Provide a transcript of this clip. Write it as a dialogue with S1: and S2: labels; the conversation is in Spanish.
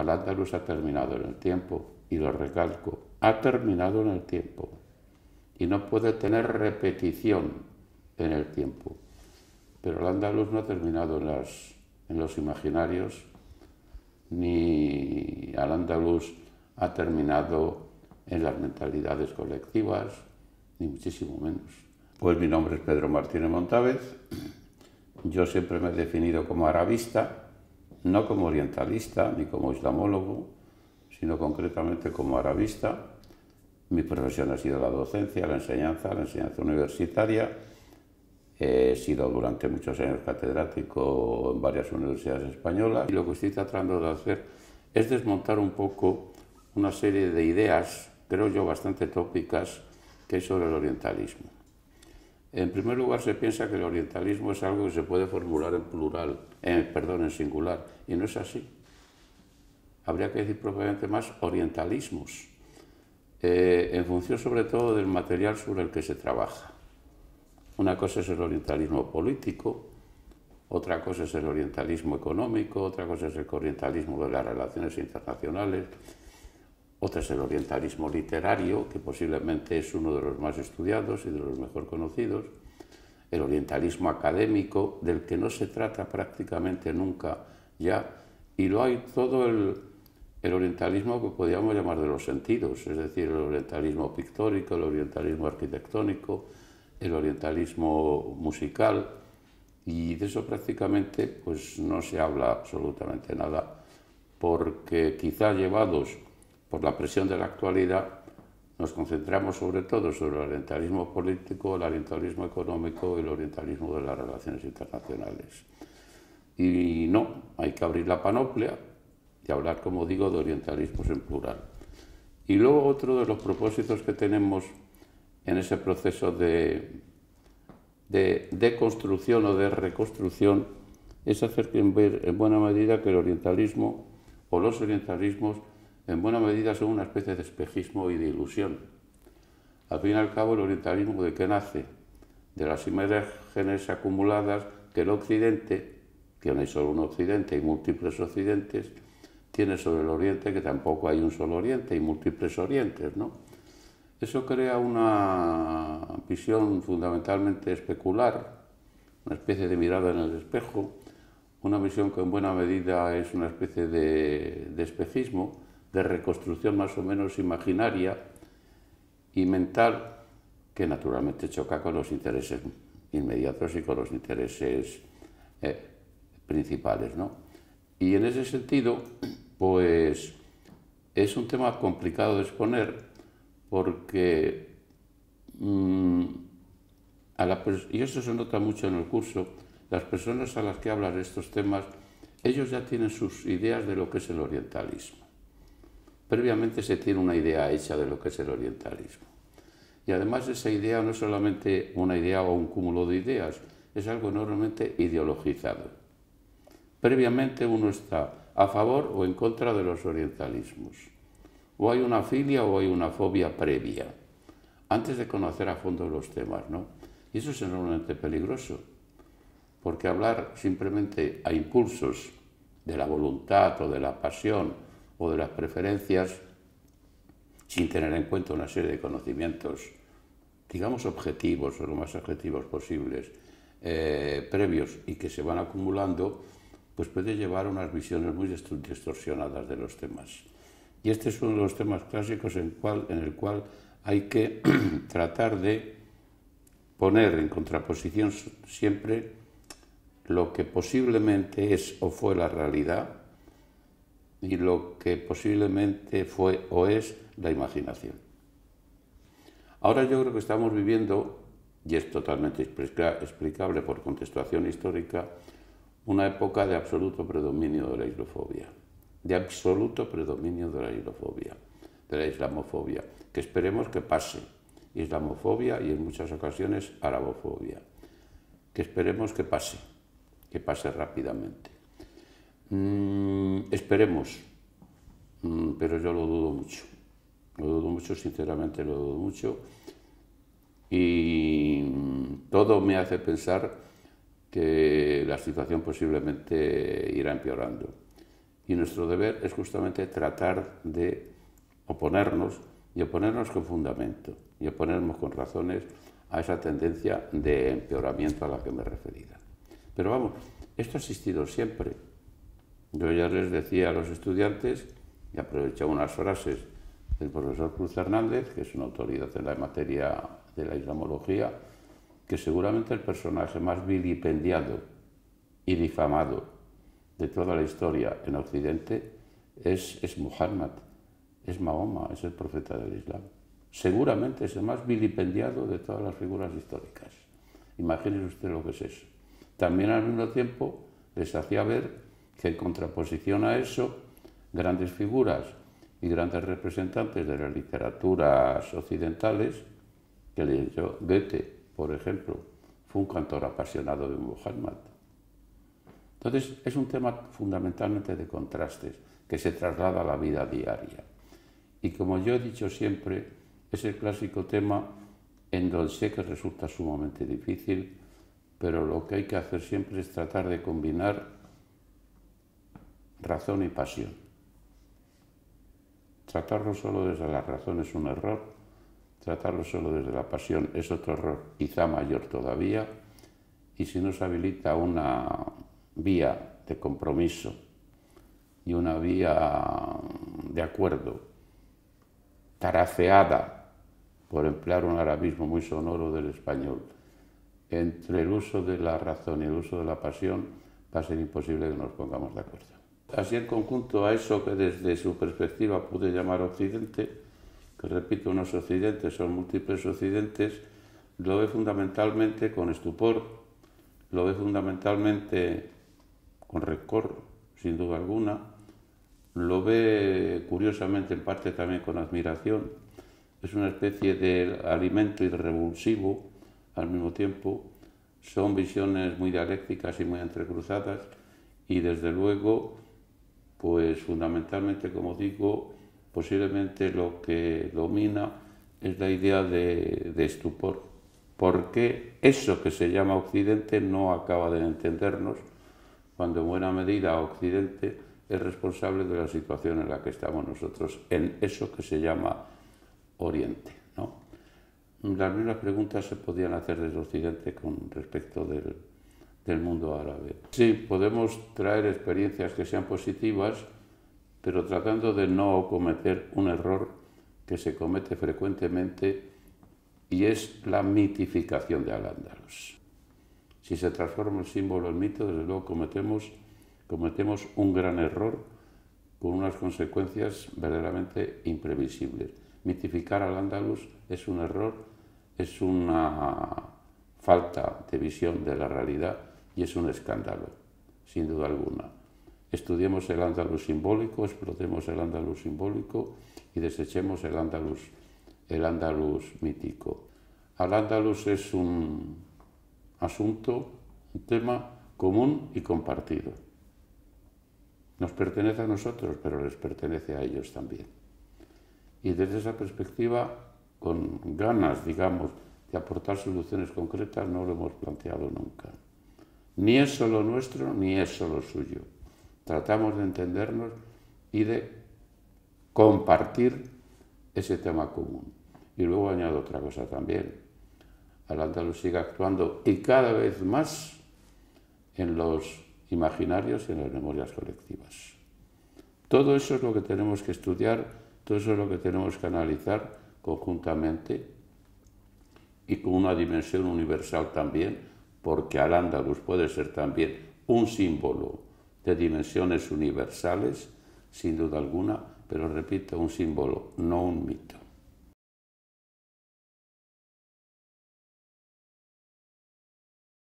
S1: al ha terminado en el tiempo, y lo recalco, ha terminado en el tiempo, y no puede tener repetición en el tiempo. Pero al Andalus no ha terminado en, los imaginarios, ni al andaluz ha terminado en las mentalidades colectivas, ni muchísimo menos. Pues mi nombre es Pedro Martínez Montávez, yo siempre me he definido como arabista, no como orientalista ni como islamólogo, sino concretamente como arabista. Mi profesión ha sido la docencia, la enseñanza, la enseñanza universitaria. He sido durante muchos años catedrático en varias universidades españolas y lo que estoy tratando de hacer es desmontar un poco una serie de ideas, creo yo, bastante tópicas que hay sobre el orientalismo. En primer lugar, se piensa que el orientalismo es algo que se puede formular en plural, en, eh, perdón, en singular, y no es así. Habría que decir propiamente más orientalismos, eh, en función sobre todo del material sobre el que se trabaja. Una cosa es el orientalismo político, otra cosa es el orientalismo económico, otra cosa es el orientalismo de las relaciones internacionales, es el orientalismo literario, que posiblemente es uno de los más estudiados y de los mejor conocidos, el orientalismo académico, del que no se trata prácticamente nunca ya, y lo hay todo el, el orientalismo que podríamos llamar de los sentidos, es decir, el orientalismo pictórico, el orientalismo arquitectónico, el orientalismo musical, y de eso prácticamente pues, no se habla absolutamente nada, porque quizá llevados por la presión de la actualidad, nos concentramos sobre todo sobre el orientalismo político, el orientalismo económico y el orientalismo de las relaciones internacionales. Y no, hay que abrir la panoplia y hablar, como digo, de orientalismos en plural. Y luego otro de los propósitos que tenemos en ese proceso de, de, de construcción o de reconstrucción es hacer que en buena medida que el orientalismo o los orientalismos en buena medida son una especie de espejismo y de ilusión. Al fin y al cabo, el orientalismo de que nace? De las imágenes acumuladas que el occidente, que no hay solo un occidente, hay múltiples occidentes, tiene sobre el oriente, que tampoco hay un solo oriente, y múltiples orientes, ¿no? Eso crea una visión fundamentalmente especular, una especie de mirada en el espejo, una visión que en buena medida es una especie de espejismo, de reconstrucción más o menos imaginaria y mental que naturalmente choca con los intereses inmediatos y con los intereses eh, principales. Y en ese sentido, pues es un tema complicado de exponer porque mm, y eso se nota mucho en el curso, las personas a las que hablan de estos temas, ellos ya tienen sus ideas de lo que es el orientalismo previamente se tiene una idea hecha de lo que es el orientalismo. Y además esa idea no es solamente una idea o un cúmulo de ideas, es algo enormemente ideologizado. Previamente uno está a favor o en contra de los orientalismos. O hay una filia o hay una fobia previa, antes de conocer a fondo los temas, ¿no? Y eso es enormemente peligroso, porque hablar simplemente a impulsos de la voluntad o de la pasión, o de las preferencias sin tener en cuenta una serie de conocimientos, digamos, objetivos o lo más objetivos posibles, eh, previos y que se van acumulando, pues puede llevar a unas visiones muy distorsionadas de los temas. Y este es uno de los temas clásicos en, en el cual hay que tratar de poner en contraposición siempre lo que posiblemente es o fue la realidad y lo que posiblemente fue o es la imaginación. Ahora yo creo que estamos viviendo, y es totalmente explicable por contestación histórica, una época de absoluto predominio de la islofobia, de absoluto predominio de la islofobia, de la islamofobia, que esperemos que pase, islamofobia y en muchas ocasiones arabofobia, que esperemos que pase, que pase rápidamente. Mm, esperemos, mm, pero yo lo dudo mucho. Lo dudo mucho, sinceramente lo dudo mucho. Y mm, todo me hace pensar que la situación posiblemente irá empeorando. Y nuestro deber es justamente tratar de oponernos y oponernos con fundamento y oponernos con razones a esa tendencia de empeoramiento a la que me he referido. Pero vamos, esto ha existido siempre. Yo ya les decía a los estudiantes, y aprovecho unas frases del profesor Cruz Hernández, que es una autoridad en la materia de la islamología, que seguramente el personaje más vilipendiado y difamado de toda la historia en Occidente es, es Muhammad, es Mahoma, es el profeta del Islam. Seguramente es el más vilipendiado de todas las figuras históricas. imagínense usted lo que es eso. También al mismo tiempo les hacía ver que en contraposición a eso, grandes figuras y grandes representantes de las literaturas occidentales, que yo Goethe, por ejemplo, fue un cantor apasionado de Muhammad. Entonces, es un tema fundamentalmente de contrastes que se traslada a la vida diaria. Y como yo he dicho siempre, es el clásico tema en donde sé que resulta sumamente difícil, pero lo que hay que hacer siempre es tratar de combinar razón y pasión. Tratarlo solo desde la razón es un error, tratarlo solo desde la pasión es otro error, quizá mayor todavía, y si no se habilita una vía de compromiso y una vía de acuerdo taraceada, por emplear un arabismo muy sonoro del español, entre el uso de la razón y el uso de la pasión, va a ser imposible que nos pongamos de acuerdo. Así en conjunto a eso que desde su perspectiva pude llamar Occidente, que repito, unos occidentes Occidente, son múltiples Occidentes, lo ve fundamentalmente con estupor, lo ve fundamentalmente con recor sin duda alguna, lo ve curiosamente en parte también con admiración. Es una especie de alimento irrevulsivo al mismo tiempo. Son visiones muy dialécticas y muy entrecruzadas y desde luego pues fundamentalmente, como digo, posiblemente lo que domina es la idea de, estupor, porque eso que se llama Occidente no acaba de entendernos, cuando en buena medida Occidente es responsable de la situación en la que estamos nosotros, en eso que se llama Oriente. ¿no? Las mismas preguntas se podían hacer desde Occidente con respecto del, del mundo árabe. Sí, podemos traer experiencias que sean positivas, pero tratando de no cometer un error que se comete frecuentemente y es la mitificación de Al-Ándalus. Si se transforma el símbolo en mito, desde luego cometemos, cometemos un gran error con unas consecuencias verdaderamente imprevisibles. Mitificar al ándalus es un error, es una falta de visión de la realidad y es un escándalo, sin duda alguna. Estudiemos el andaluz simbólico, explotemos el andaluz simbólico y desechemos el andaluz, el andaluz mítico. Al andaluz es un asunto, un tema común y compartido. Nos pertenece a nosotros, pero les pertenece a ellos también. Y desde esa perspectiva, con ganas, digamos, de aportar soluciones concretas, no lo hemos planteado nunca. Ni es solo nuestro, ni es solo suyo. Tratamos de entendernos y de compartir ese tema común. Y luego añado otra cosa también. Al sigue actuando y cada vez más en los imaginarios y en las memorias colectivas. Todo eso es lo que tenemos que estudiar, todo eso es lo que tenemos que analizar conjuntamente y con una dimensión universal también, porque al Andalus puede ser también un símbolo de dimensiones universales, sin duda alguna, pero repito, un símbolo, no un mito.